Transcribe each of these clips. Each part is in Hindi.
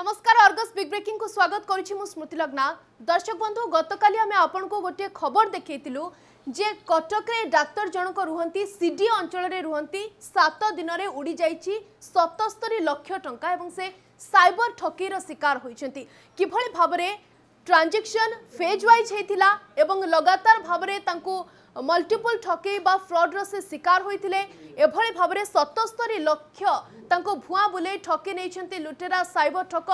নমস্কার অর্গস বিগ ব্রেকিং কু স্বাগত করছি মু স্মৃতি লগ্না দর্শক বন্ধু গতকালি আমি আপনার গোটিয়ে খবর দেখাইলু যে কটকরে ডাক্তার জনক রুহতি সিডি অঞ্চলের রুহতি সাত দিনের উড়ি যাই সতস্তরি লক্ষ টঙ্কা এবং সে সাইবর ঠকির শিকার হয়েছেন কিভাবে ভাবে ট্রানজাকশন ফেজ ওয়াইজ হয়েছিল এবং লগাতার ভাবে তাঁকু ମଲ୍ଟିପୁଲ ଠକେଇ ବା ଫ୍ରଡ୍ର ସେ ଶିକାର ହୋଇଥିଲେ ଏଭଳି ଭାବରେ ସତସ୍ତରୀ ଲକ୍ଷ ତାଙ୍କୁ ଭୁଆଁ ବୁଲେଇ ଠକି ନେଇଛନ୍ତି ଲୁଟେରା ସାଇବର ଠକ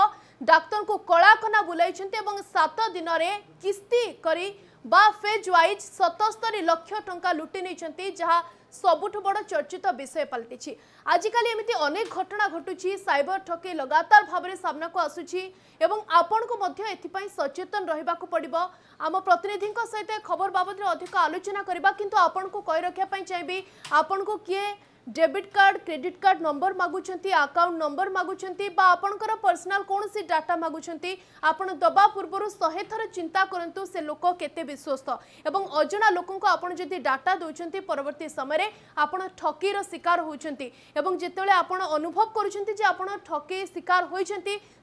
ଡାକ୍ତରଙ୍କୁ କଳାକନା ବୁଲାଇଛନ୍ତି ଏବଂ ସାତ ଦିନରେ କିସ୍ତି କରି বা ফেজ ওয়াইজ সতস্তরি লক্ষ টঙ্কা লুটি নেই যা ସବୁଠୁ ବଡ଼ ଚର୍ଚ୍ଚିତ ବିଷୟ ପାଲଟିଛି ଆଜିକାଲି ଏମିତି ଅନେକ ଘଟଣା ଘଟୁଛି ସାଇବର ଠକେଇ ଲଗାତାର ଭାବରେ ସାମ୍ନାକୁ ଆସୁଛି ଏବଂ ଆପଣଙ୍କୁ ମଧ୍ୟ ଏଥିପାଇଁ ସଚେତନ ରହିବାକୁ ପଡ଼ିବ ଆମ ପ୍ରତିନିଧିଙ୍କ ସହିତ ଖବର ବାବଦରେ ଅଧିକ ଆଲୋଚନା କରିବା କିନ୍ତୁ ଆପଣଙ୍କୁ କହି ରଖିବା ପାଇଁ ଚାହିଁବି ଆପଣଙ୍କୁ କିଏ debit card credit card number মাগুচার আকাউন্ট নম্বর মাগুচার বা আপনার পর্সনাল কৌশি ডাটা মাগুচার আপনার দেওয়া পূর্ব শহে থর চিন্তা করতু সে লোক কেতে বিশ্বস্ত এবং অজনা লোক আপনার যদি ডাটা দৌঁছেন পরবর্তী সময় আপনার ঠকির শিকার হচ্ছেন এবং যেতবে আপনার অনুভব করছেন যে আপনার ঠকি শিকার হয়েছেন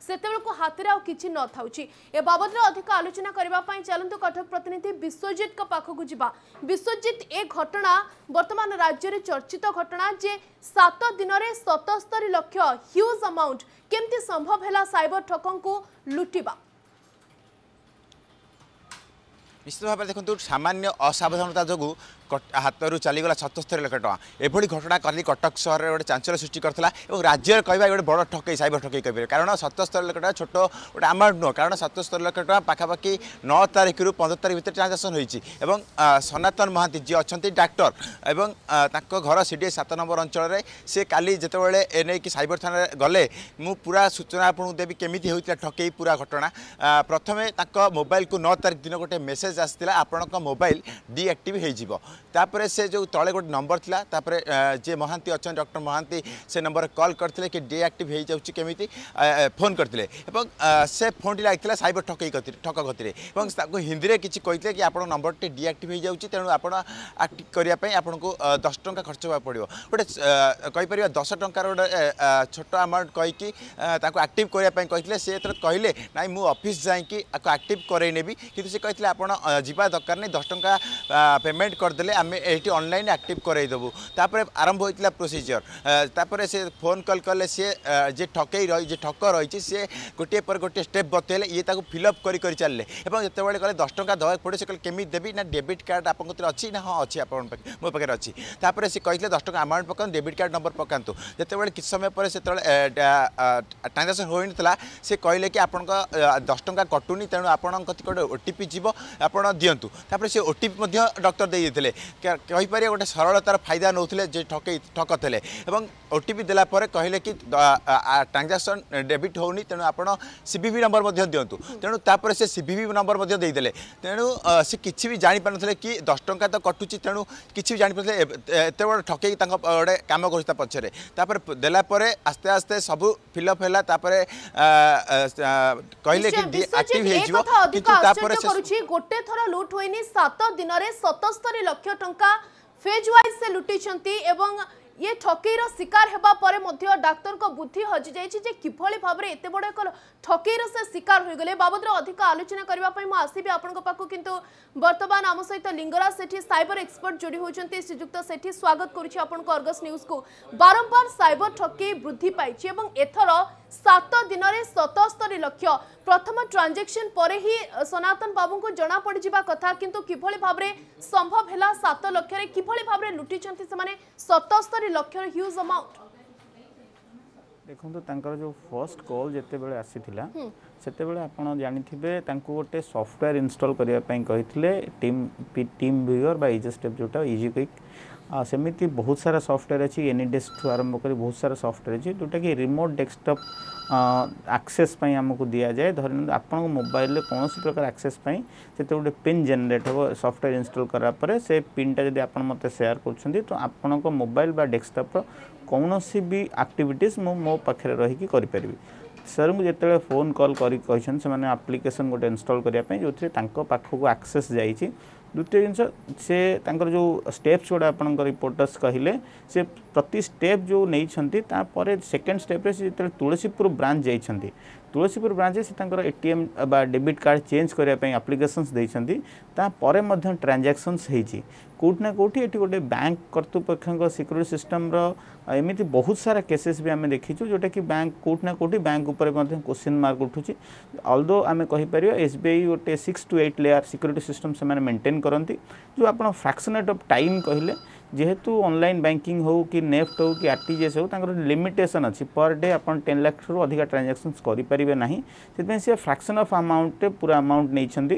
সেতবেলক হাতের আউ কিছু নথাউছি এ বাবদরে অধিক আলোচনা করা চলতু কটক প্রতিনিধি বিশ্বজিৎ পাখক যা বিশ্বজিৎ এ ঘটনা বর্তমান রাজ্যের চর্চিত ঘটনা যে সাত দিনরে সতস্তরি লক্ষ হিউজ আমাউন্ট কেমতি সম্ভব হেলা সাইবর ঠকঙ্কু লুটিবা নিশ্চিত ভাবে দেখুন সামান্য অসাবধানতা যোগুঁ ହାତରୁ ଚାଲିଗଲା ସତସ୍ତରୀ ଲକ୍ଷ ଟଙ୍କା ଏଭଳି ଘଟଣା କାଲି କଟକ ସହରରେ ଗୋଟେ ଚାଞ୍ଚଲ୍ୟ ସୃଷ୍ଟି କରିଥିଲା ଏବଂ ରାଜ୍ୟରେ କହିବା ଗୋଟେ ବଡ଼ ଠକେଇ ସାଇବର ଠକେଇ କହିପାରିବେ କାରଣ ସତସ୍ତରୀ ଲକ୍ଷ ଟଙ୍କା ଛୋଟ ଗୋଟେ ଆମାଉଣ୍ଟ ନୁହଁ କାରଣ ସତସ୍ତରୀ ଲକ୍ଷ ଟଙ୍କା ପାଖାପାଖି ନଅ ତାରିଖରୁ ପନ୍ଦର ତାରିଖ ଭିତରେ ଟ୍ରାନ୍ଜାକ୍ସନ୍ ହୋଇଛି ଏବଂ ସନାତନ ମହାନ୍ତି ଯିଏ ଅଛନ୍ତି ଡାକ୍ତର ଏବଂ ତାଙ୍କ ଘର ସି ଡି ସାତ ନମ୍ବର ଅଞ୍ଚଳରେ ସେ କାଲି ଯେତେବେଳେ ଏ ନେଇକି ସାଇବର ଥାନାରେ ଗଲେ ମୁଁ ପୁରା ସୂଚନା ଆପଣଙ୍କୁ ଦେବି କେମିତି ହୋଇଥିଲା ଠକେଇ ପୁରା ଘଟଣା ପ୍ରଥମେ ତାଙ୍କ ମୋବାଇଲକୁ ନଅ ତାରିଖ ଦିନ ଗୋଟେ ମେସେଜ୍ ଆସିଥିଲା ଆପଣଙ୍କ ମୋବାଇଲ ଡିଆକ୍ଟିଭ୍ ହୋଇଯିବ तापर से जो तले गोटे नंबर थी जे महांती अच्छा डॉक्टर महांती से नंबर कल करते कि डिआक्टिव हो फोन करते से फोन टी लगी सैबर ठक ठक गति हिंदी में किसी कहते कि आप नंबर टी डिआक्टिव हो तेणु आप आक्ट करने आपको दस टा खर्च होगा पड़ो गोटे कहींपर दस टकर गोटे छोट आमाउंट कहीकि आक्ट करने सी कहले ना मुझ अफिस् जाकि आक्ट करेबी कि सी कहते आप जी दरकार नहीं दस टा पेमेंट करदे কলে আমি এইটি অনলাইন আকটিভ করাই দেবু তাপরে আরম্ভ হয়েছিল প্রোসিজর তাপরে সে ফোন কল কলে সে যে ঠকেই রয়ে যে ঠক রয়েছে সে গোটিয়ে পর গোটিয়ে স্টেপ বতাইলে ইয়ে তাকে ফিল আপ করে করে চাললে এবং যেতবে কলে দশ টাকা দেওয়া পড়ে সে কলে কেমি দেবি না ডেবিট কার্ড আপনার অছি না হ্যাঁ অছি আপনার মো পাখে অছি তাপরে সে কে দশ টাকা আমাউন্ট পকান ডেবিট কার্ড নম্বর পকাতু যেতবে কিছু সময় পরে সেতবে ট্রানজাকশন হয়ে নথিলা সে কহিলে কি আপনার দশ টাকা কটুনি তেমন আপনার গোটে ওটিপি যাব আপনার দিও তাপরে সে ওটিপি ডক্টর দিয়ে କହିପାରିବା ଗୋଟେ ସରଳତାର ଫାଇଦା ନେଉଥିଲେ ଯେ ଠକେଇ ଠକ ଥିଲେ ଏବଂ ଓ ଟି ପି ଦେଲା ପରେ କହିଲେ କି ଟ୍ରାଞ୍ଜାକ୍ସନ୍ ଡେବିଟ୍ ହେଉନି ତେଣୁ ଆପଣ ସି ଭି ଭି ନମ୍ବର ମଧ୍ୟ ଦିଅନ୍ତୁ ତେଣୁ ତାପରେ ସେ ସି ଭି ଭି ନମ୍ବର ମଧ୍ୟ ଦେଇଦେଲେ ତେଣୁ ସେ କିଛି ବି ଜାଣିପାରୁନଥିଲେ କି ଦଶ ଟଙ୍କା ତ କଟୁଛି ତେଣୁ କିଛି ବି ଜାଣିପାରୁଥିଲେ ଏତେ ବଡ଼ ଠକେଇ ତାଙ୍କ ଗୋଟେ କାମ କରୁଛି ତା ପଛରେ ତାପରେ ଦେଲା ପରେ ଆସ୍ତେ ଆସ୍ତେ ସବୁ ଫିଲଅପ୍ ହେଲା ତାପରେ କହିଲେ କି ଆକ୍ଟିଭ୍ ହେଇଯିବ କିନ୍ତୁ ତାପରେ ଗୋଟେ ଥର ଲୁଟ୍ ହୋଇନି ସାତ ଦିନରେ ସତସ୍ତରୀ ଲକ୍ଷ লক্ষ টঙ্কা ফেজ ওয়াইজ সে লুটিছন্তি এবং ইয়ে ঠকেইর শিকার হওয়া পরে মধ্য ডাক্তারক বুদ্ধি হজি যাইছি যে কিভাবে ভাবে এত বড় এক ঠকেইর সে শিকার হয়ে গেলে বাবদরে অধিক আলোচনা করা মু আসবি আপনার পাখ কিন্তু বর্তমান আম সহিত লিঙ্গরাজ সেঠি সাইবর এক্সপর্ট যোড়ি হচ্ছেন শ্রীযুক্ত সেঠি স্বাগত করছি আপনার অর্গস নিউজ কু বারম্বার সাইবর ঠকেই বৃদ্ধি পাইছে এবং এথর সাত দিনের সতস্তরি লক্ষ প্রথম ট্রানজাকশন পরে হি সনাতন বাবুঙ্ জনা পড়ি যা কথা কিন্তু কিভাবে ভাবে সম্ভব হল সাত লক্ষের কিভাবে ভাবে লুটিছেন সে সতস্তরি লক্ষর হিউজ আমাউন্ট ଦେଖନ୍ତୁ ତାଙ୍କର ଯେଉଁ ଫର୍ଷ୍ଟ କଲ୍ ଯେତେବେଳେ ଆସିଥିଲା ସେତେବେଳେ ଆପଣ ଜାଣିଥିବେ ତାଙ୍କୁ ଗୋଟେ ସଫ୍ଟୱେୟାର ଇନଷ୍ଟଲ୍ କରିବା ପାଇଁ କହିଥିଲେ ଟିମ୍ ଟିମ୍ ଭିୟର ବା ଇଜେଷ୍ଟେପ୍ ଯେଉଁଟା ଇଜି କ୍ୱିକ୍ ସେମିତି ବହୁତ ସାରା ସଫ୍ଟୱେର୍ ଅଛି ଏନି ଡେସ୍କଠୁ ଆରମ୍ଭ କରି ବହୁତ ସାରା ସଫ୍ଟୱେର୍ ଅଛି ଯେଉଁଟାକି ରିମୋଟ୍ ଡେସ୍କଟପ୍ ଆକ୍ସେସ୍ ପାଇଁ ଆମକୁ ଦିଆଯାଏ ଧରିନିଅନ୍ତୁ ଆପଣଙ୍କ ମୋବାଇଲରେ କୌଣସି ପ୍ରକାର ଆକ୍ସେସ୍ ପାଇଁ ସେଥିରେ ଗୋଟେ ପିନ୍ ଜେନେରେଟ୍ ହେବ ସଫ୍ଟୱେର୍ ଇନଷ୍ଟଲ୍ କଲା ପରେ ସେ ପିନ୍ଟା ଯଦି ଆପଣ ମୋତେ ସେୟାର କରୁଛନ୍ତି ତ ଆପଣଙ୍କ ମୋବାଇଲ ବା ଡେସ୍କଟପ୍ର କୌଣସି ବି ଆକ୍ଟିଭିଟିଜ୍ ମୁଁ ମୋ ପାଖରେ ରହିକି କରିପାରିବି ସାର୍ ମୁଁ ଯେତେବେଳେ ଫୋନ୍ କଲ୍ କରି କହିଛନ୍ତି ସେମାନେ ଆପ୍ଲିକେସନ୍ ଗୋଟେ ଇନଷ୍ଟଲ୍ କରିବା ପାଇଁ ଯେଉଁଥିରେ ତାଙ୍କ ପାଖକୁ ଆକ୍ସେସ୍ ଯାଇଛି ଦ୍ୱିତୀୟ ଜିନିଷ ସେ ତାଙ୍କର ଯେଉଁ ଷ୍ଟେପ୍ସ ଗୁଡ଼ା ଆପଣଙ୍କ ରିପୋର୍ଟର୍ସ କହିଲେ ସେ ପ୍ରତି ଷ୍ଟେପ୍ ଯେଉଁ ନେଇଛନ୍ତି ତାପରେ ସେକେଣ୍ଡ ଷ୍ଟେପ୍ରେ ସେ ଯେତେବେଳେ ତୁଳସୀପୁର ବ୍ରାଞ୍ଚ ଯାଇଛନ୍ତି ତୁଳସୀପୁର ବ୍ରାଞ୍ଚରେ ସେ ତାଙ୍କର ଏ ଟି ଏମ୍ ବା ଡେବିଟ୍ କାର୍ଡ଼ ଚେଞ୍ଜ କରିବା ପାଇଁ ଆପ୍ଲିକେସନ୍ସ ଦେଇଛନ୍ତି ତାପରେ ମଧ୍ୟ ଟ୍ରାଞ୍ଜାକ୍ସନ୍ସ ହେଇଛି କେଉଁଠି ନା କେଉଁଠି ଏଠି ଗୋଟେ ବ୍ୟାଙ୍କ କର୍ତ୍ତୃପକ୍ଷଙ୍କ ସିକ୍ୟୁରିଟି ସିଷ୍ଟମର ଏମିତି ବହୁତ ସାରା କେସେସ୍ ବି ଆମେ ଦେଖିଛୁ ଯେଉଁଟାକି ବ୍ୟାଙ୍କ କେଉଁଠି ନା କେଉଁଠି ବ୍ୟାଙ୍କ ଉପରେ ମଧ୍ୟ କୋଶ୍ଚିନ୍ ମାର୍କ ଉଠୁଛି ଅଲଦୋ ଆମେ କହିପାରିବା ଏସ୍ ବି ଆଇ ଗୋଟେ six two eight layer security system ସେମାନେ ମେଣ୍ଟେନ୍ କରନ୍ତି ଯେଉଁ ଆପଣ ଫ୍ରାକ୍ସନେଟ୍ ଅଫ୍ ଟାଇମ୍ କହିଲେ जेहेतु ऑनलाइन बैंकिंग हो कि नेफ्ट हो कि आर टी जी हो लिमिटेसन अच्छी पर डे आप टेन लाख रू अधिक ट्रांजाक्शन करेंगे ना से फ्राक्शन अफ आमाउंट पूरा आमाउंट नहीं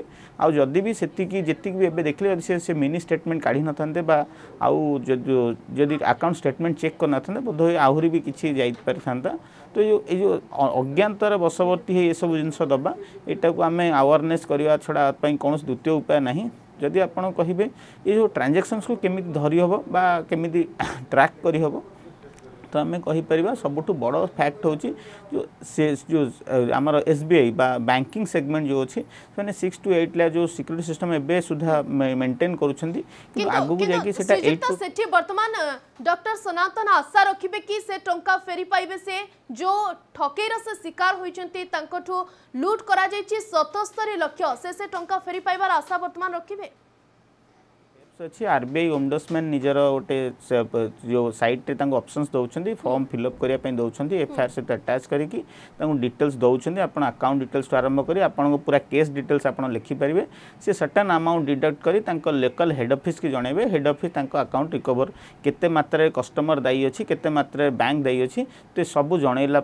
आदि भी से जीक भी एवं देखे से, से मिनी स्टेटमेंट काढ़ी न था आउ जदि आकाउंट स्टेटमेंट चेक कर करना था बोध आहरी भी किसी जाता था तो ये जो अज्ञातर बशवर्ती सब जिन दबा यू आम आवेरने छड़ा कौन द्वितीय उपाय ना ଯଦି ଆପଣ କହିବେ ଏ ଯେଉଁ ଟ୍ରାଞ୍ଜାକ୍ସନ୍ସକୁ କେମିତି ଧରିହେବ ବା କେମିତି ଟ୍ରାକ୍ କରିହେବ ଅର୍ଥ ଆମେ କହିପାରିବା ସବୁଠୁ ବଡ଼ ଫ୍ୟାକ୍ଟ ହେଉଛି ଯେଉଁ ସେ ଯେଉଁ ଆମର ଏସ୍ ବି ଆଇ ବା ବ୍ୟାଙ୍କିଂ ସେଗମେଣ୍ଟ ଯେଉଁ ଅଛି ସେମାନେ ସିକ୍ସ ଟୁ ଏଇଟ୍ ଲା ଯେଉଁ ସିକ୍ୟୁରିଟି ସିଷ୍ଟମ୍ ଏବେ ସୁଦ୍ଧା ମେଣ୍ଟେନ୍ କରୁଛନ୍ତି କିନ୍ତୁ ଆଗକୁ ଯାଇକି ସେଟା ଏଇଟ୍ ସେଠି ବର୍ତ୍ତମାନ ଡକ୍ଟର ସନାତନ ଆଶା ରଖିବେ କି ସେ ଟଙ୍କା ଫେରି ପାଇବେ ସେ ଯେଉଁ ଠକେଇର ସେ ଶିକାର ହୋଇଛନ୍ତି ତାଙ୍କଠୁ ଲୁଟ୍ କରାଯାଇଛି ସତସ୍ତରୀ ଲକ୍ଷ ସେ ସେ ଟଙ୍କା ଫେରି ପାଇବାର ଆଶା ବର୍ତ୍ତମାନ ରଖିବେ अच्छी आरबीआई ओमडसमैन निजर गोटे जो सैट्रे अपसन्स दौरान फर्म फिलअप करने दौरान एफआईआर सहित अटाच करके डिटेल्स दौरान आपड़ आकाउंट डिटेल्स टू आरंभ कर आपको पूरा केस डिटेल्स आप लिखिपारे सी सटन आमाउंट डिडक्ट कर लोकल हेड अफिस् की जनइबे हेड अफिस् आकाउंट रिकवर केते मात्रा कस्टमर दायी अच्छी केते मात्रा बैंक दायी अच्छी तो सब जनइला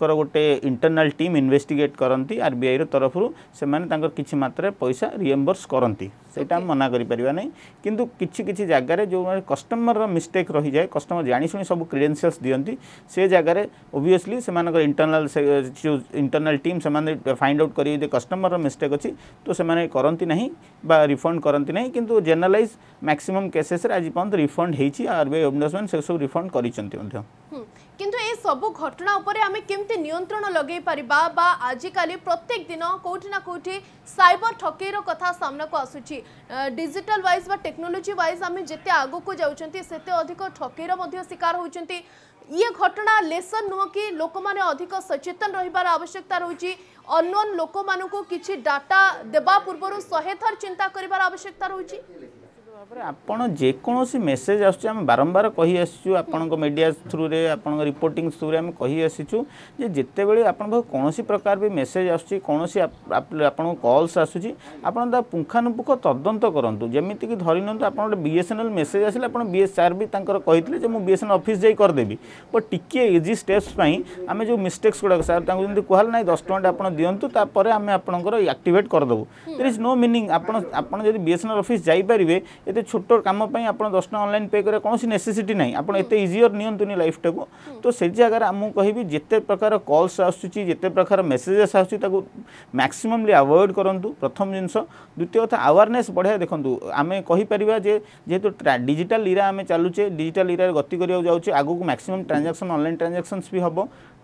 गोटे इंटरनाल टीम इनभेटिगेट करती आरबीआई तरफ से किसी मात्रा पैसा रिएम्बर्स करती से मना करें ना किंतु किसी किसी जगार जो कस्टमर रिस्टेक् रही जाए कस्टमर जाशु सब क्रीडेनसीयल्स दिखती से जगह ओब्विययली इंटरनाल जो इंटरनाल टीम से फाइंड आउट करेंगे कस्टमर रिस्टेक् अच्छी तो से करती ना रिफंड करती ना कि जेनेलाइज मैक्सीम केसेस आज पर्यटन रिफंड होती आरबीआई ओब्डसमैन से सब रिफंड कर କିନ୍ତୁ ଏସବୁ ଘଟଣା ଉପରେ ଆମେ କେମିତି ନିୟନ୍ତ୍ରଣ ଲଗାଇ ପାରିବା ବା ଆଜିକାଲି ପ୍ରତ୍ୟେକ ଦିନ କେଉଁଠି ନା କେଉଁଠି ସାଇବର ଠକେଇର କଥା ସାମ୍ନାକୁ ଆସୁଛି ଡିଜିଟାଲ ୱାଇଜ୍ ବା ଟେକ୍ନୋଲୋଜି ୱାଇଜ୍ ଆମେ ଯେତେ ଆଗକୁ ଯାଉଛନ୍ତି ସେତେ ଅଧିକ ଠକେଇର ମଧ୍ୟ ଶିକାର ହେଉଛନ୍ତି ଇଏ ଘଟଣା ଲେସନ୍ ନୁହଁ କି ଲୋକମାନେ ଅଧିକ ସଚେତନ ରହିବାର ଆବଶ୍ୟକତା ରହୁଛି ଅନ୍ନୋନ୍ ଲୋକମାନଙ୍କୁ କିଛି ଡାଟା ଦେବା ପୂର୍ବରୁ ଶହେ ଥର ଚିନ୍ତା କରିବାର ଆବଶ୍ୟକତା ରହୁଛି ତାପରେ ଆପଣ ଯେକୌଣସି ମେସେଜ୍ ଆସୁଛି ଆମେ ବାରମ୍ବାର କହି ଆସିଛୁ ଆପଣଙ୍କ ମିଡ଼ିଆ ଥ୍ରୁରେ ଆପଣଙ୍କ ରିପୋର୍ଟିଂ ଥ୍ରୁରେ ଆମେ କହିଆସିଛୁ ଯେ ଯେତେବେଳେ ଆପଣଙ୍କ କୌଣସି ପ୍ରକାର ବି ମେସେଜ୍ ଆସୁଛି କୌଣସି ଆପଣଙ୍କ କଲ୍ସ ଆସୁଛି ଆପଣ ତା ପୁଙ୍ଖାନୁପୁଙ୍ଖ ତଦନ୍ତ କରନ୍ତୁ ଯେମିତିକି ଧରି ନିଅନ୍ତୁ ଆପଣ ଗୋଟେ B S N L message ଆସିଲେ ଆପଣ ବି ଏସ୍ ସାର୍ ବି ତାଙ୍କର କହିଥିଲେ ଯେ ମୁଁ ବି ଏସ୍ ବିଏସ୍ଏନ୍ଏଲ୍ ଅଫିସ୍ ଯାଇ କରିଦେବି ବଟ୍ ଟିକିଏ ଇଜି ଷ୍ଟେପ୍ସ ପାଇଁ ଆମେ ଯେଉଁ ମିଷ୍ଟେକ୍ସ ଗୁଡ଼ାକ ସାର୍ ତାଙ୍କୁ ଯେମିତି କୁହାହେଲେ ନାହିଁ ଦଶ ଟଙ୍କାଟା ଆପଣ ଦିଅନ୍ତୁ ତାପରେ ଆମେ ଆପଣଙ୍କର ଆକ୍ଟିଭେଟ୍ କରିଦେବୁ ଦେର୍ ଇଜ୍ ନୋ ମିନିଂ ଆପଣ ଆପଣ ଯଦି ଏଲ୍ ଅଫିସ୍ ଯାଇପାରିବେ ଏତେ ଛୋଟ କାମ ପାଇଁ ଆପଣ ଦଶ ଟଙ୍କା ଅନଲାଇନ୍ ପେ କରିବା କୌଣସି ନେସେସିଟି ନାହିଁ ଆପଣ ଏତେ ଇଜିଅର୍ ନିଅନ୍ତୁନି ଲାଇଫ୍ଟାକୁ ତ ସେ ଜାଗାରେ ମୁଁ କହିବି ଯେତେ ପ୍ରକାର କଲ୍ସ ଆସୁଛି ଯେତେ ପ୍ରକାର ମେସେଜେସ୍ ଆସୁଛି ତାକୁ ମ୍ୟାକ୍ସିମମ୍ଲି ଆଭଏଡ଼୍ କରନ୍ତୁ ପ୍ରଥମ ଜିନିଷ ଦ୍ୱିତୀୟ କଥା ଆୱାରନେସ୍ ବଢ଼ିଆ ଦେଖନ୍ତୁ ଆମେ କହିପାରିବା ଯେ ଯେହେତୁ ଡିଜିଟାଲ ଇରା ଆମେ ଚାଲୁଛେ ଡିଜିଟାଲ ଇରାରେ ଗତି କରିବାକୁ ଯାଉଛେ ଆଗକୁ ମ୍ୟାକ୍ସିମମ୍ ଟ୍ରାଞ୍ଜାକ୍ସନ୍ ଅନଲାଇନ୍ ଟ୍ରାଞ୍ଜାକ୍ସନ୍ସ ବି ହେବ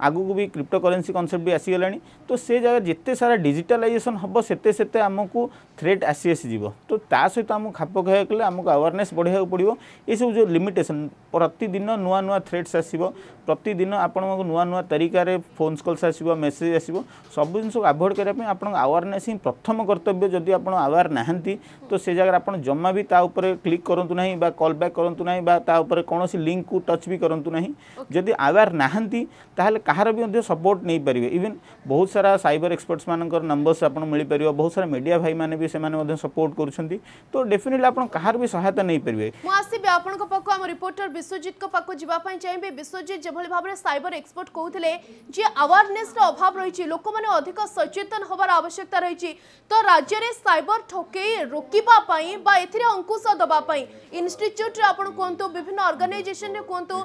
ଆଗକୁ ବି କ୍ରିପ୍ଟୋ କରେନ୍ସି କନସେପ୍ଟ ବି ଆସିଗଲାଣି ତ ସେ ଜାଗାରେ ଯେତେ ସାରା ଡିଜିଟାଲାଇଜେସନ୍ ହେବ ସେତେ ସେତେ ଆମକୁ ଥ୍ରେଟ୍ ଆସି ଆସିଯିବ ତ ତା ସହିତ ଆମକୁ ଖାପ ଖାଇବାକୁ कले आमको आवेरने बढ़ाक पड़ो ये सब जो लिमिटेसन प्रतिदिन नुआ नुआ थ्रेड्स आसो प्रतिदिन आप को नुआ नुआ तरीके फोन कल्स आसो मेसेज आसो जिन आभोड करने आप आवेरने प्रथम कर्तव्य जदि आप आवेर ना तो से जगह आप जमा भी ताऊपर क्लिक करूँ ना कल बैक् करूँ ना कौन लिंक को टच भी करूँ ना जदि आवेर ना कहार भी सपोर्ट नहीं पारे इवेन बहुत सारा सैबर एक्सपर्ट्स मानक नंबर्स आपको मिल पार बहुत सारा मीडिया भाई मैंने भी से सपोर्ट तो डेफिनेटली आप କାହାର ବି ସହାୟତା ନେଇପାରିବେ ମୁଁ ଆସିବି ଆପଣଙ୍କ ପାଖକୁ ଆମ ରିପୋର୍ଟର ବିଶ୍ୱଜିତଙ୍କ ପାଖକୁ ଯିବା ପାଇଁ ଚାହିଁବି ବିଶ୍ୱଜିତ ଯେଭଳି ଭାବରେ ସାଇବର ଏକ୍ସପର୍ଟ କହୁଥିଲେ ଯେ ଆୱାରନେସ୍ର ଅଭାବ ରହିଛି ଲୋକମାନେ ଅଧିକ ସଚେତନ ହେବାର ଆବଶ୍ୟକତା ରହିଛି ତ ରାଜ୍ୟରେ ସାଇବର ଠକେଇ ରୋକିବା ପାଇଁ ବା ଏଥିରେ ଅଙ୍କୁଶ ଦେବା ପାଇଁ ଇନଷ୍ଟିଚ୍ୟୁଟ୍ରେ ଆପଣ କୁହନ୍ତୁ ବିଭିନ୍ନ ଅର୍ଗାନାଇଜେସନରେ କୁହନ୍ତୁ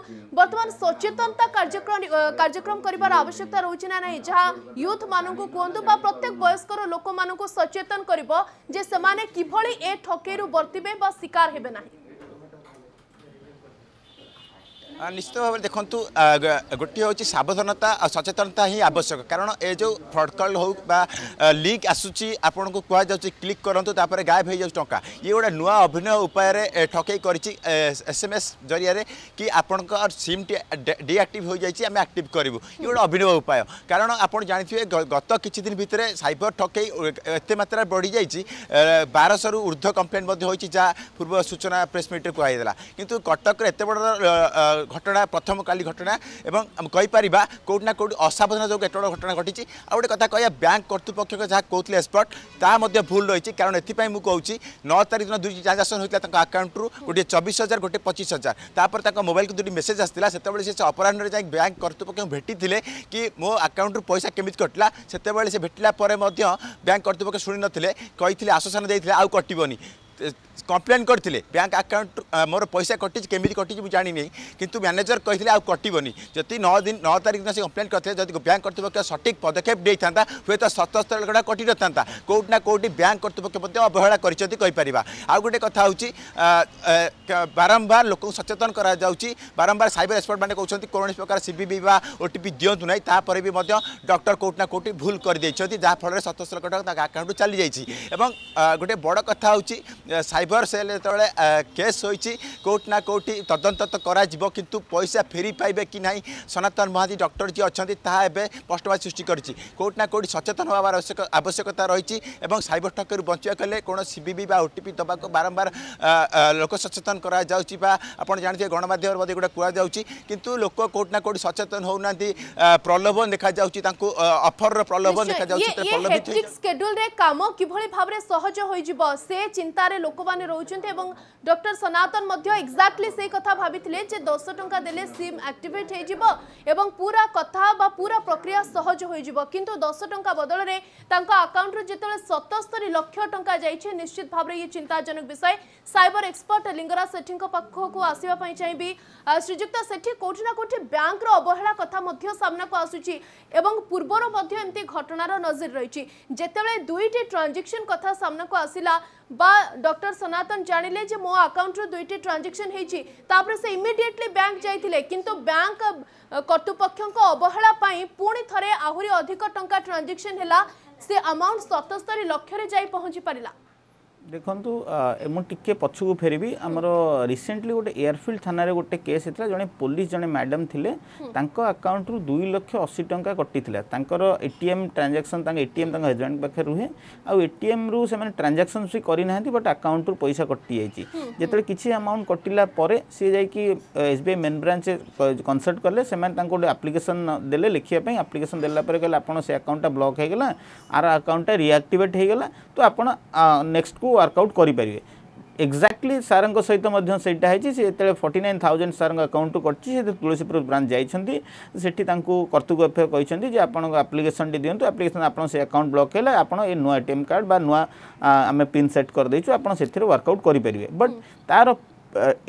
ବର୍ତ୍ତମାନ ସଚେତନତା କାର୍ଯ୍ୟକ୍ରମ କାର୍ଯ୍ୟକ୍ରମ କରିବାର ଆବଶ୍ୟକତା ରହୁଛି ନା ନାହିଁ ଯାହା ୟୁଥ୍ ମାନଙ୍କୁ କୁହନ୍ତୁ ବା ପ୍ରତ୍ୟେକ ବୟସ୍କର ଲୋକମାନଙ୍କୁ ସଚେତନ କରିବ ଯେ ସେମାନେ କିଭଳି ଏ ଠକେଇରୁ ବର୍ତ୍ତିବେ ବା शिकार है ना ନିଶ୍ଚିତ ଭାବରେ ଦେଖନ୍ତୁ ଗୋଟିଏ ହେଉଛି ସାବଧାନତା ଆଉ ସଚେତନତା ହିଁ ଆବଶ୍ୟକ କାରଣ ଏ ଯେଉଁ ଫ୍ରଡ଼୍ କଲ୍ ହେଉ ବା ଲିକ୍ ଆସୁଛି ଆପଣଙ୍କୁ କୁହାଯାଉଛି କ୍ଲିକ୍ କରନ୍ତୁ ତାପରେ ଗାୟବ ହେଇଯାଉଛି ଟଙ୍କା ଇଏ ଗୋଟେ ନୂଆ ଅଭିନୟ ଉପାୟରେ ଠକେଇ କରିଛି ଏସ୍ ଏମ୍ ଏସ୍ ଜରିଆରେ କି ଆପଣଙ୍କ ସିମ୍ଟି ଡିଆକ୍ଟିଭ୍ ହୋଇଯାଇଛି ଆମେ ଆକ୍ଟିଭ୍ କରିବୁ ଇଏ ଗୋଟେ ଅଭିନବ ଉପାୟ କାରଣ ଆପଣ ଜାଣିଥିବେ ଗତ କିଛି ଦିନ ଭିତରେ ସାଇବର ଠକେଇ ଏତେ ମାତ୍ରାରେ ବଢ଼ିଯାଇଛି ବାରଶହରୁ ଉର୍ଦ୍ଧ୍ୱ କମ୍ପ୍ଲେନ୍ ମଧ୍ୟ ହୋଇଛି ଯାହା ପୂର୍ବ ସୂଚନା ପ୍ରେସ୍ ମିଟ୍ରେ କୁହାଯାଇଥିଲା କିନ୍ତୁ କଟକରେ ଏତେ ବଡ଼ ঘটনা প্রথম কালি ঘটনা এবং কইপার কোটি না কোটি অসাবধান যোগ এত ঘটনা ঘটিছে আউ গোটে কথা কয়া ব্যাঙ্ক কর্তৃপক্ষ যা কৌলে এক্সপর্ট তা ভুল রয়েছে কারণ এপাই মু কৌছি নয় তারিখ দিন দুই ট্রানজাকশন হয়েছিল তাঁর আকাউন্টু গোটি চবিশ হাজার গোটে পঁচিশ হাজার তাপরে তাঁর মোবাইলকে দুটি মেসেজ আসছিল সেতবে সে অপরাহ্নে যাই ব্যাঙ্ক কর্তৃপক্ষ ভেটিলে কি মো আকাউন্টু পয়সা কমিটি কটলা সেতবে সে ভেটলা পরে ব্যাঙ্ক কর্তৃপক্ষ শুনি নথিলে কে আশ্বাসন দিয়ে আউ কটবনি কমপ্লেন করে ব্যাঙ্ক আকাউন্ট মোট পয়সা কটিছে কেমিটি কটিছে জাঁনি কিন্তু ম্যানেজর কে আপ কটবনি যদি নদিন ন তারিখ দিন সে কমপ্লেন করে যদি ব্যাঙ্ক কর্তৃপক্ষ সঠিক পদক্ষেপ নিয়ে থাকে হুয়েত সতস্তর টাকা কটি নথা কোটি না কোটি ব্যাঙ্ক কর্তৃপক্ষ অবহেলা করেছেন কইপার আগে কথা হচ্ছে বারম্বার লোক সচেতন করা যাচ্ছে বারম্বার সাইবর এক্সপর্ট মানে কৌন কৌশি প্রকার সিবিবি বা ওটিপি দিও না তাপরে বি ডক্টর কোটি না কোটি ভুল করে দিয়েছেন ফলে সতস্তর টাকা তাঙ্ক আকাউন্ট চাল যাই এবং গোটে বড় কথা হচ্ছে সাইবর ସାଇବର ସେଲ୍ ଯେତେବେଳେ କେସ୍ ହୋଇଛି କେଉଁଠି ନା କେଉଁଠି ତଦନ୍ତ ତ କରାଯିବ କିନ୍ତୁ ପଇସା ଫେରି ପାଇବେ କି ନାହିଁ ସନାତନ ମହାନ୍ତି ଡକ୍ଟର ଯିଏ ଅଛନ୍ତି ତାହା ଏବେ ସ୍ପଷ୍ଟଭାବ ସୃଷ୍ଟି କରିଛି କେଉଁଠି ନା କେଉଁଠି ସଚେତନ ହେବାର ଆବଶ୍ୟକତା ରହିଛି ଏବଂ ସାଇବର ଠକେରୁ ବଞ୍ଚିବାକୁ ହେଲେ କୌଣସି ବିବି ବା ଓଟିପି ଦେବାକୁ ବାରମ୍ବାର ଲୋକ ସଚେତନ କରାଯାଉଛି ବା ଆପଣ ଜାଣିଥିବେ ଗଣମାଧ୍ୟମରେ ମଧ୍ୟ ଏଗୁଡ଼ା କୁହାଯାଉଛି କିନ୍ତୁ ଲୋକ କେଉଁଠି ନା କେଉଁଠି ସଚେତନ ହେଉନାହାନ୍ତି ପ୍ରଲୋଭନ ଦେଖାଯାଉଛି ତାଙ୍କୁ ଅଫରର ପ୍ରଲୋଭନ ଦେଖାଯାଉଛି ପ୍ରଲୋଭିତ କାମ କିଭଳି ଭାବରେ ସହଜ ହୋଇଯିବ ସେ ଚିନ୍ତାରେ ଲୋକମାନେ ମାନେ ରହୁଛନ୍ତି ଏବଂ ଡକ୍ଟର ସନାତନ ମଧ୍ୟ ଏକ୍ଜାକ୍ଟଲି ସେଇ କଥା ଭାବିଥିଲେ ଯେ ଦଶ ଟଙ୍କା ଦେଲେ ସିମ୍ ଆକ୍ଟିଭେଟ୍ ହେଇଯିବ ଏବଂ ପୁରା କଥା ବା ପୁରା ପ୍ରକ୍ରିୟା ସହଜ ହୋଇଯିବ କିନ୍ତୁ ଦଶ ଟଙ୍କା ବଦଳରେ ତାଙ୍କ ଆକାଉଣ୍ଟରୁ ଯେତେବେଳେ ସତସ୍ତରୀ ଲକ୍ଷ ଟଙ୍କା ଯାଇଛି ନିଶ୍ଚିତ ଭାବରେ ଇଏ ଚିନ୍ତାଜନକ ବିଷୟ ସାଇବର ଏକ୍ସପର୍ଟ ଲିଙ୍ଗରାଜ ସେଠୀଙ୍କ ପାଖକୁ ଆସିବା ପାଇଁ ଚାହିଁବି ଶ୍ରୀଯୁକ୍ତ ସେଠୀ କୋଉଠି ନା କୋଉଠି ବ୍ୟାଙ୍କର ଅବହେଳା କଥା ମଧ୍ୟ ସାମ୍ନାକୁ ଆସୁଛି ଏବଂ ପୂର୍ବରୁ ମଧ୍ୟ ଏମିତି ଘଟଣାର ନଜିର ରହିଛି ଯେତେବେଳେ ଦୁଇଟି ଟ୍ରାଞ୍ଜାକ୍ସନ୍ କଥା ସାମ୍ନାକୁ ଆସିଲା বা ডক্টর সনাতন জাঁলে যে মো আকাউন্টর দুইটি ট্রানজাকশন হয়েছি তাপরে সে ইমিডিয়েটলি ব্যাঙ্ক যাই কিন্তু ব্যাঙ্ক কর্তৃপক্ষ অবহেলা পুঁ থে আহরি অধিক টঙ্কা ট্রানজাকশন হল সে আমাউন্ট সতস্তরি লক্ষরে যাই পৌঁছি পারা ଦେଖନ୍ତୁ ମୁଁ ଟିକେ ପଛକୁ ଫେରିବି ଆମର ରିସେଣ୍ଟଲି ଗୋଟେ ଏୟାରଫିଲ୍ଡ ଥାନାରେ ଗୋଟେ କେସ୍ ହେଇଥିଲା ଜଣେ ପୋଲିସ ଜଣେ ମ୍ୟାଡ଼ାମ୍ ଥିଲେ ତାଙ୍କ ଆକାଉଣ୍ଟରୁ ଦୁଇ ଲକ୍ଷ ଅଶୀ ଟଙ୍କା କଟିଥିଲା ତାଙ୍କର ଏଟିଏମ୍ ଟ୍ରାଞ୍ଜାକ୍ସନ୍ ତାଙ୍କ ଏଟିଏମ୍ ତାଙ୍କ ହଜବେଣ୍ଡ ପାଖରେ ରୁହେ ଆଉ ଏଟିଏମ୍ରୁ ସେମାନେ ଟ୍ରାଞ୍ଜାକ୍ସନ୍ ବି କରିନାହାନ୍ତି ବଟ୍ ଆକାଉଣ୍ଟରୁ ପଇସା କଟିଯାଇଛି ଯେତେବେଳେ କିଛି ଆମାଉଣ୍ଟ କଟିଲା ପରେ ସିଏ ଯାଇକି S B I main branch consult କଲେ ସେମାନେ ତାଙ୍କୁ ଗୋଟେ ଆପ୍ଲିକେସନ୍ ଦେଲେ ଲେଖିବା ପାଇଁ ଆପ୍ଲିକେସନ୍ ଦେଲା ପରେ କହିଲେ ଆପଣ ସେ ଆକାଉଣ୍ଟଟା ବ୍ଲକ୍ ହେଇଗଲା ଆର ଆକାଉଣ୍ଟଟା ରିଆକ୍ଟିଭେଟ୍ ହେଇଗଲା ତ ଆପଣ ନେକ୍ସଟକୁ ୱାର୍କଆଉଟ୍ କରିପାରିବେ ଏକ୍ଜାକ୍ଟଲି ସାର୍ଙ୍କ ସହିତ ମଧ୍ୟ ସେଇଟା ହେଇଛି ସେ ଯେତେବେଳେ ଫର୍ଟି ନାଇନ୍ ଥାଉଜେଣ୍ଡ ସାର୍ଙ୍କ ଆକାଉଣ୍ଟରୁ କଟିଛି ସେ ତୁଳସୀପୁର ବ୍ରାଞ୍ଚ ଯାଇଛନ୍ତି ସେଠି ତାଙ୍କୁ କର୍ତ୍ତୃପକ୍ଷ କହିଛନ୍ତି ଯେ ଆପଣଙ୍କ ଆପ୍ଲିକେସନଟି ଦିଅନ୍ତୁ ଆପ୍ଲିକେସନ ଆପଣ ସେ ଆକାଉଣ୍ଟ ବ୍ଲକ୍ ହେଲେ ଆପଣ ଏ ନୂଆ ଏଟିଏମ୍ କାର୍ଡ଼ ବା ନୂଆ ଆମେ ପିନ୍ ସେଟ୍ କରିଦେଇଛୁ ଆପଣ ସେଥିରେ ୱାର୍କଆଉଟ୍ କରିପାରିବେ ବଟ୍ ତା'ର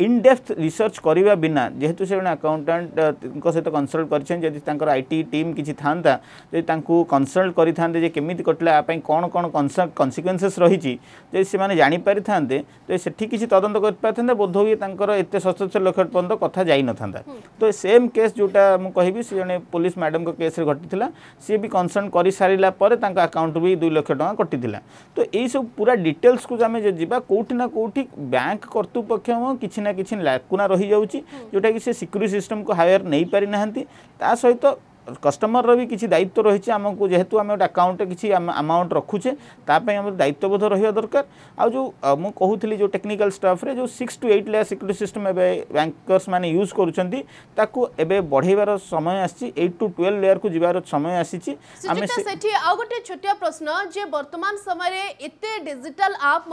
इन डेप्थ रिसर्च करवा बिना जेहेतु से जन आकाउंटाट सहित कनसल्ट कर आईटी टीम किसी था जदि कनसल्ट करें केमी कटिला यापाई कौन कौन कनसिक्वेन्सेस रही से जापर था तो से किसी तदंत कर बोध हुए एत सतहत्तर लक्ष पर्यटन कथा जा ना तो सेम केस जोटा मुझे कहबी सी जन पुलिस मैडम केस्रे घटी सी भी कनसल्ट कर सारापर आकाउंट भी दुई लक्ष टाँग कटिला तो यही सब पूरा डिटेल्स को आम जावा कौटि ना कौटि बैंक कर्तृपक्ष কিছু না কিছু লাকুনা রহিযাচ্ছে যেটাকি সে সিকুরিটি সিষ্টমকে হাওয়ার নেইপারি না তা সহিত कस्टमर रही किसी दायित्व रही आमको जेहेतु आम गोटे आकाउंट किसी आमाउंट रखुचे दायित्वबोध रही दरकार आज जो मुझे कहती जो टेक्निकल स्टाफ्रे जो six two eight layer security system ए बैंकर्स मैंने यूज करढ़ेबार समय आईट टू ट्वेल्व लेयर को जबार समय आसी गोटे छोटिया प्रश्न जे बर्तमान समय डिजिटाल आप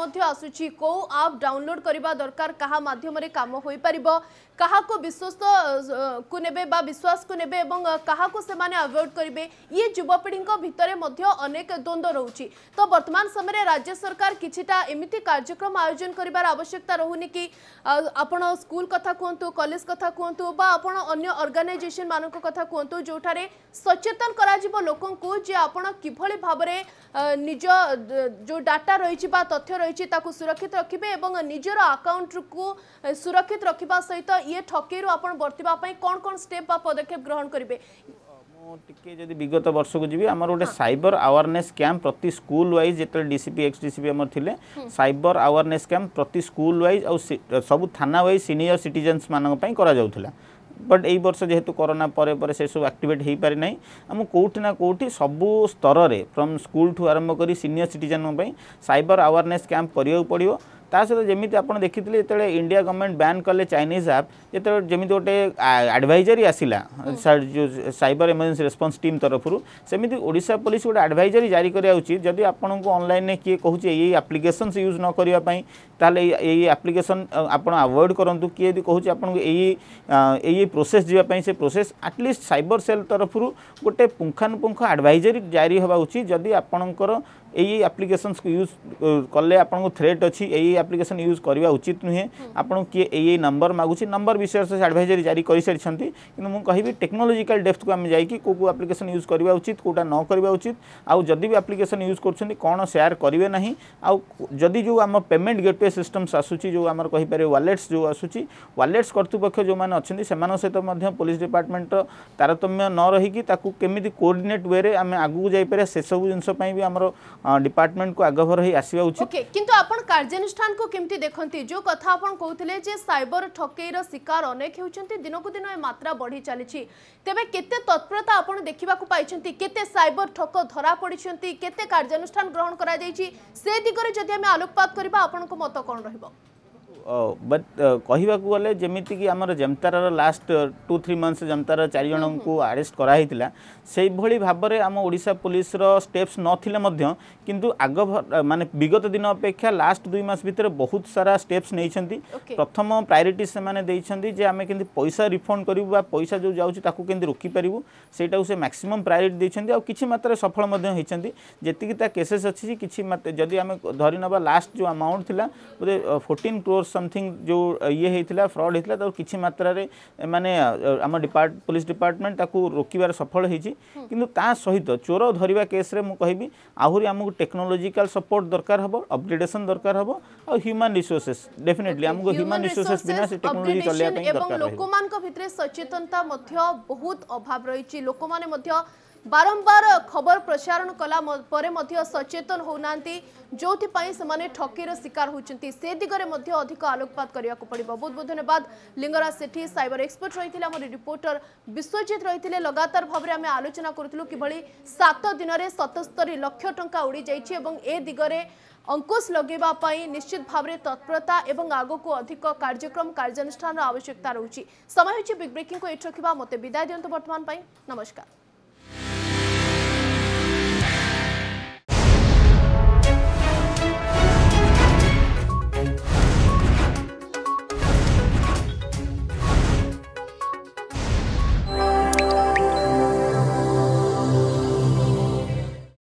कौ आप डाउनलोड करने दरकार क्या मध्यम काम हो पार क्या विश्वस्त को ने विश्वास को ने क्या को करेंगे ये युवपीढ़ी भितर अनेक द्वंद्व रोचे तो बर्तमान समय राज्य सरकार किछिटा एमती कार्यक्रम आयोजन करार आवश्यकता रोनी कि आपण स्कूल कथा कहतु कलेज कथा कहतु अन्य अर्गानाइजेसन मान कथा कहतु जो सचेतन कर लोक जे आपण भाव में निज जो डाटा रही तथ्य रही सुरक्षित रखिए और निजर आकाउंट को सुरक्षित रखा सहित ये ठकईरू आप बर्तापी कौन कौन स्टेप पदक्षेप ग्रहण करेंगे টিকিয়ে যদি বিগত বর্ষক যাবি আমার গোটে সাইবর আওয়ারনেস ক্যাম্প প্রতি স্কুল ওয়াইজ যেত ডিসিপি এক্স ডিসিপি আমার লে সাইবর আওয়ারনেস ক্যাম্প প্রতি স্কুল ওয়াইজ আবু থানা ওয়াইজ সিনিয়র সিটিজেন্স মানুষ করা যাওয়া বট এই বর্ষ যেহেতু করোনা পরে পরে সেসব আক্টিভেট হয়ে পারি না আমি কোটি না কোটি সবু স্তরের ফ্রম স্কুল ঠু আরম্ভ করে senior citizen cyber awareness camp করা পড়ব ତା ସହିତ ଯେମିତି ଆପଣ ଦେଖିଥିଲେ ଯେତେବେଳେ ଇଣ୍ଡିଆ ଗଭର୍ଣ୍ଣମେଣ୍ଟ ବ୍ୟାନ୍ କଲେ ଚାଇନିଜ୍ ଆପ୍ ଯେତେବେଳେ ଯେମିତି ଗୋଟେ ଆଡ଼ଭାଇଜରି ଆସିଲା ଯେଉଁ ସାଇବର ଏମର୍ଜେନ୍ସି ରେସ୍ପନ୍ସ ଟିମ୍ ତରଫରୁ ସେମିତି ଓଡ଼ିଶା ପୋଲିସ ଗୋଟେ ଆଡ଼ଭାଇଜରି ଜାରି କରିବା ଉଚିତ ଯଦି ଆପଣଙ୍କୁ ଅନଲାଇନ୍ରେ କିଏ କହୁଛି ଏଇ ଆପ୍ଲିକେସନ୍ସ ୟୁଜ୍ ନ କରିବା ପାଇଁ ତାହେଲେ ଏଇ ଆପ୍ଲିକେସନ୍ ଆପଣ ଆଭଏଡ଼ କରନ୍ତୁ କିଏ ଯଦି କହୁଛି ଆପଣଙ୍କୁ ଏଇ ଏଇ ପ୍ରୋସେସ୍ ଯିବା ପାଇଁ ସେ ପ୍ରୋସେସ୍ ଆଟଲିଷ୍ଟ ସାଇବର ସେଲ୍ ତରଫରୁ ଗୋଟେ ପୁଙ୍ଖାନୁପୁଙ୍ଖ ଆଡ଼ଭାଇଜରି ଜାରି ହେବା ଉଚିତ ଯଦି ଆପଣଙ୍କର यही आप्लिकेसन को यूज कले आपको थ्रेट अच्छी यही आप्लिकेसन यूज करवा उचित नुहे हम्म। आपको किए यही नंबर मगुच नंबर विषय से आडभाइजरी जारी कर सारी कि मुझे टेक्नोलोजिकाल डेफ्थ को आम जाइए कौ कौ आप्लिकेसन यूज करवा उचित कौटा न करवा उचित आउ जदि भी आप्लिकेसन यूज कर करेंगे ना आदि जो आम पेमेंट गेटवे सिस्टम्स आसूसी जो आम कहीपर व्वालेट्स जो आसूँ व्वालेट्स करतृपक्ष जो मैंने अच्छे सहित पुलिस डिपार्टमेंटर तारतम्य न रहीकि कोअर्डनेट वे आम आगे जापर से सब जिनपाई भी आम ডিপার্টমেন্ট কু আগভর হয়ে আসা উচিত ওকে কিন্তু আপন কার্যানুষ্ঠান কু কেমতি দেখন্তি যে কথা আপন কহুতলে যে সাইবর ঠকেইর শিকার অনেক হেউচন্তি দিনকু দিন এ মাত্রা বঢ়ি চালিছি তেবে কেতে তৎপরতা আপন দেখিবাকু পাইছন্তি কেতে সাইবর ঠক ধরা পড়িছন্তি কেতে কার্যানুষ্ঠান গ্রহণ করা যাইছি সে দিগরে যদি আমি আলোকপাত করিবা আপনকু মত কোন রহিব ବଟ୍ କହିବାକୁ ଗଲେ ଯେମିତିକି ଆମର ଜମତାରାର ଲାଷ୍ଟ ଟୁ ଥ୍ରୀ ମନ୍ଥସ୍ ଜମତାରାର ଚାରିଜଣଙ୍କୁ ଆରେଷ୍ଟ କରାହେଇଥିଲା ସେଇଭଳି ଭାବରେ ଆମ ଓଡ଼ିଶା ପୋଲିସର ଷ୍ଟେପ୍ସ ନଥିଲେ ମଧ୍ୟ କିନ୍ତୁ ଆଗ ମାନେ ବିଗତ ଦିନ ଅପେକ୍ଷା ଲାଷ୍ଟ ଦୁଇ ମାସ ଭିତରେ ବହୁତ ସାରା ଷ୍ଟେପ୍ସ ନେଇଛନ୍ତି ପ୍ରଥମ ପ୍ରାୟୋରିଟି ସେମାନେ ଦେଇଛନ୍ତି ଯେ ଆମେ କେମିତି ପଇସା ରିଫଣ୍ଡ କରିବୁ ବା ପଇସା ଯେଉଁ ଯାଉଛି ତାକୁ କେମିତି ରୋକିପାରିବୁ ସେଇଟାକୁ ସେ ମ୍ୟାକ୍ସିମମ୍ ପ୍ରାୟୋରିଟି ଦେଇଛନ୍ତି ଆଉ କିଛି ମାତ୍ରାରେ ସଫଳ ମଧ୍ୟ ହେଇଛନ୍ତି ଯେତିକି ତା କେସେସ୍ ଅଛି କିଛି ଯଦି ଆମେ ଧରିନେବା ଲାଷ୍ଟ ଯେଉଁ ଆମାଉଣ୍ଟ ଥିଲା ବୋଧେ ଫୋର୍ଟିନ୍ କ୍ରୋର୍ସ समथिंग जो ये होता फ्रड होता है किसी मात्र मैंने पुलिस डिपार्टमेंट ताकि रोकवर सफल होता सहित चोर धरवा केस्रे मुझी आहरी आमको टेक्नोलोजिकाल सपोर्ट दरकार हम अपग्रेडेसन दरकार हम आउ रिसोर्सेस डेफिनेटली आमको ह्यूमान रिसोर्सेस बिना से टेक्नोलॉजी सचेतनता बहुत अभाव रही छि लोकमाने ବାରମ୍ବାର ଖବର ପ୍ରସାରଣ କଲା ପରେ ମଧ୍ୟ ସଚେତନ ହେଉନାହାନ୍ତି ଯେଉଁଥିପାଇଁ ସେମାନେ ଠକିର ଶିକାର ହେଉଛନ୍ତି ସେ ଦିଗରେ ମଧ୍ୟ ଅଧିକ ଆଲୋକପାତ କରିବାକୁ ପଡ଼ିବ ବହୁତ ବହୁତ ଧନ୍ୟବାଦ ଲିଙ୍ଗରାଜ ସେଠି ସାଇବର ଏକ୍ସପର୍ଟ ରହିଥିଲେ ଆମର ରିପୋର୍ଟର ବିଶ୍ୱଜିତ ରହିଥିଲେ ଲଗାତାର ଭାବରେ ଆମେ ଆଲୋଚନା କରୁଥିଲୁ କିଭଳି ସାତ ଦିନରେ ସତସ୍ତରୀ ଲକ୍ଷ ଟଙ୍କା ଉଡ଼ିଯାଇଛି ଏବଂ ଏ ଦିଗରେ ଅଙ୍କୁଶ ଲଗାଇବା ପାଇଁ ନିଶ୍ଚିତ ଭାବରେ ତତ୍ପରତା ଏବଂ ଆଗକୁ ଅଧିକ କାର୍ଯ୍ୟକ୍ରମ କାର୍ଯ୍ୟାନୁଷ୍ଠାନର ଆବଶ୍ୟକତା ରହୁଛି ସମୟ ହେଉଛି ବିଗ୍ ବ୍ରେକିଂକୁ ଏଠି ରଖିବା ମୋତେ ବିଦାୟ ଦିଅନ୍ତୁ ବର୍ତ୍ତମାନ ପାଇଁ ନମସ୍କାର